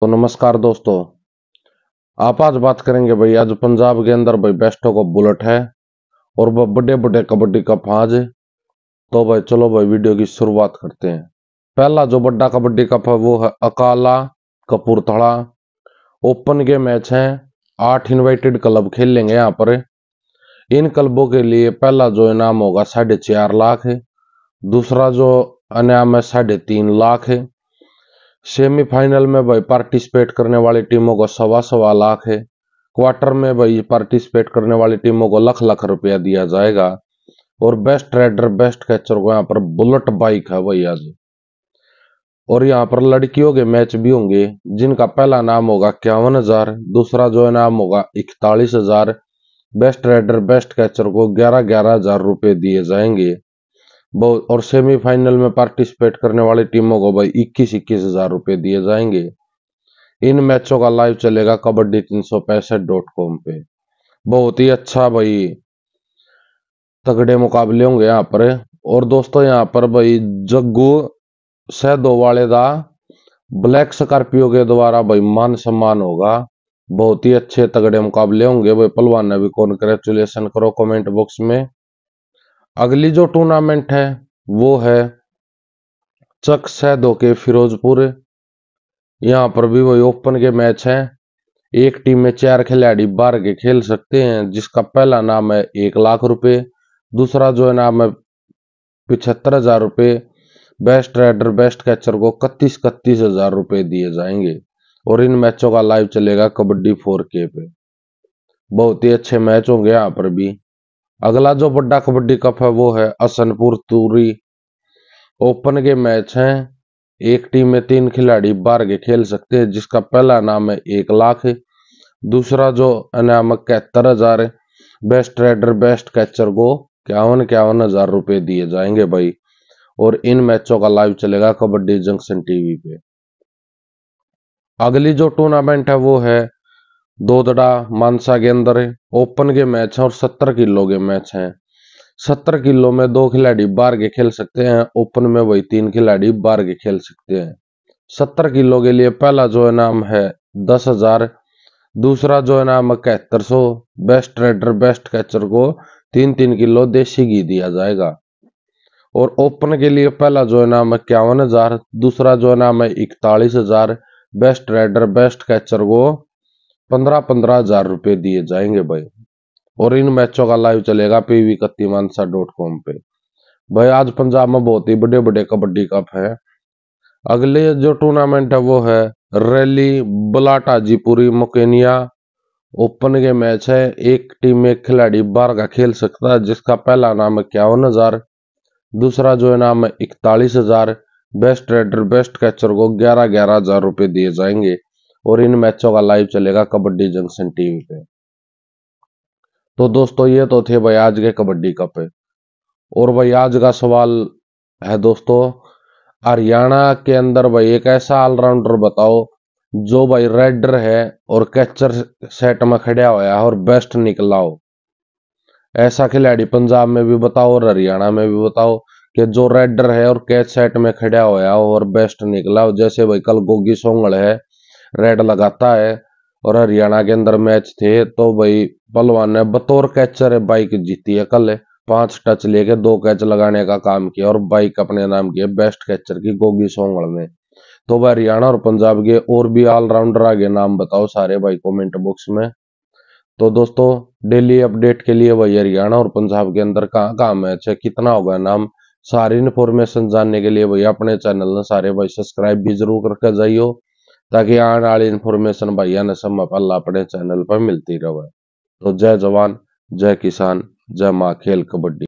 तो नमस्कार दोस्तों आप आज बात करेंगे भाई आज पंजाब के अंदर भाई बेस्टो का बुलेट है और वह बड़े बड़े कबड्डी कप आज तो भाई चलो भाई वीडियो की शुरुआत करते हैं पहला जो बड़ा कबड्डी कप है वो है अकाला कपूरथड़ा ओपन के मैच है आठ इन्वाइटेड क्लब खेलेंगे यहाँ पर इन क्लबों के लिए पहला जो इनाम होगा साढ़े चार लाख है दूसरा जो इनाम है साढ़े तीन लाख है सेमीफाइनल में भाई पार्टिसिपेट करने वाली टीमों को सवा सवा लाख है क्वार्टर में भाई पार्टिसिपेट करने वाली टीमों को लख लख रुपया दिया जाएगा और बेस्ट राइडर बेस्ट कैचर को यहाँ पर बुलेट बाइक है भाई आज और यहाँ पर लड़कियों के मैच भी होंगे जिनका पहला नाम होगा इक्यावन हजार दूसरा जो है नाम होगा इकतालीस हजार बेस्ट राइडर बेस्ट कैचर को ग्यारह ग्यारह हजार रुपये दिए जाएंगे बहुत और सेमीफाइनल में पार्टिसिपेट करने वाली टीमों को भाई इक्कीस इक्कीस हजार रुपए दिए जाएंगे इन मैचों का लाइव चलेगा कबड्डी तीन सौ पैंसठ डॉट कॉम पे बहुत ही अच्छा भाई तगड़े मुकाबले होंगे यहाँ पर और दोस्तों यहाँ पर भाई जग्गू सैदो वाले दा ब्लैक स्कॉर्पियो के द्वारा भाई मान सम्मान होगा बहुत ही अच्छे तगड़े मुकाबले होंगे भाई पलवान ने भी कॉन्ग्रेचुलेसन करो कमेंट बॉक्स में अगली जो टूर्नामेंट है वो है चक सैदो के फिरोजपुर यहाँ पर भी वही ओपन के मैच हैं एक टीम में चार खिलाड़ी बार के खेल सकते हैं जिसका पहला नाम है एक लाख रुपए दूसरा जो है नाम है पिछहत्तर हजार रुपये बेस्ट राइडर बेस्ट कैचर को इकतीस इकतीस हजार रुपये दिए जाएंगे और इन मैचों का लाइव चलेगा कबड्डी फोर के पे बहुत ही अच्छे मैच होंगे यहाँ पर भी अगला जो बड़ा कबड्डी कप है वो है असनपुर तूरी ओपन के मैच हैं एक टीम में तीन खिलाड़ी बार के खेल सकते हैं जिसका पहला नाम है एक लाख दूसरा जो अनामक कहत्तर हजार बेस्ट रेडर बेस्ट कैचर को इक्यावन इक्यावन हजार रुपए दिए जाएंगे भाई और इन मैचों का लाइव चलेगा कबड्डी जंक्शन टीवी पे अगली जो टूर्नामेंट है वो है दोदड़ा मानसा के अंदर ओपन के मैच है और सत्तर किलो के मैच है सत्तर किलो में दो खिलाड़ी बार के खेल सकते हैं ओपन में वही तीन खिलाड़ी बार के खेल सकते हैं सत्तर किलो के लिए पहला जो इनाम है दस हजार दूसरा जो इनाम इकहत्तर सौ बेस्ट रेडर बेस्ट कैचर को तीन तीन किलो देसी घी दिया जाएगा और ओपन के लिए पहला जो इनाम है इक्यावन हजार दूसरा जो इनाम है इकतालीस हजार बेस्ट रेडर बेस्ट कैचर को पंद्रह पंद्रह हजार रुपए दिए जाएंगे भाई और इन मैचों का लाइव चलेगा पीवी कत्ती मानसा डॉट कॉम पे भाई आज पंजाब में बहुत ही बड़े बड़े कबड्डी कप है अगले जो टूर्नामेंट है वो है रैली बलाटा जीपुरी मुकेनिया ओपन के मैच है एक टीम में खिलाड़ी बार का खेल सकता है जिसका पहला नाम है इक्यावन हजार दूसरा जो है नाम है इकतालीस हजार बेस्ट रेडर बेस्ट कैचर को ग्यारह ग्यारह हजार रुपए दिए जाएंगे और इन मैचों का लाइव चलेगा कबड्डी जंक्शन टीवी पे तो दोस्तों ये तो थे भाई आज के कबड्डी कप और भाई आज का सवाल है दोस्तों हरियाणा के अंदर भाई एक ऐसा ऑलराउंडर बताओ जो भाई रेडर है और कैचर सेट में खड़ा होया और बेस्ट निकला हो ऐसा खिलाड़ी पंजाब में भी बताओ और हरियाणा में भी बताओ कि जो रेडर है और कैच सेट में खड़ा होया हो और बेस्ट निकला हो जैसे भाई कल गोगी सोंगल है रेड लगाता है और हरियाणा के अंदर मैच थे तो भाई पलवान ने बतौर कैचर बाइक जीती है कल पांच टच लेके दो कैच लगाने का काम किया और बाइक अपने नाम की बेस्ट कैचर की गोगी सोंगड़ ने तो भाई हरियाणा और पंजाब के और भी ऑलराउंडर आगे नाम बताओ सारे भाई कमेंट बॉक्स में तो दोस्तों डेली अपडेट के लिए भाई हरियाणा और पंजाब के अंदर कहाँ कहाँ मैच है कितना होगा नाम सारी इन्फॉर्मेशन जानने के लिए भाई अपने चैनल ने सारे भाई सब्सक्राइब भी जरूर करके जाइयो ताकि आने वाली इन्फॉर्मेशन भाइया ने सब पल अपने चैनल पर मिलती रहे तो जय जवान जय किसान जय माँ खेल कबड्डी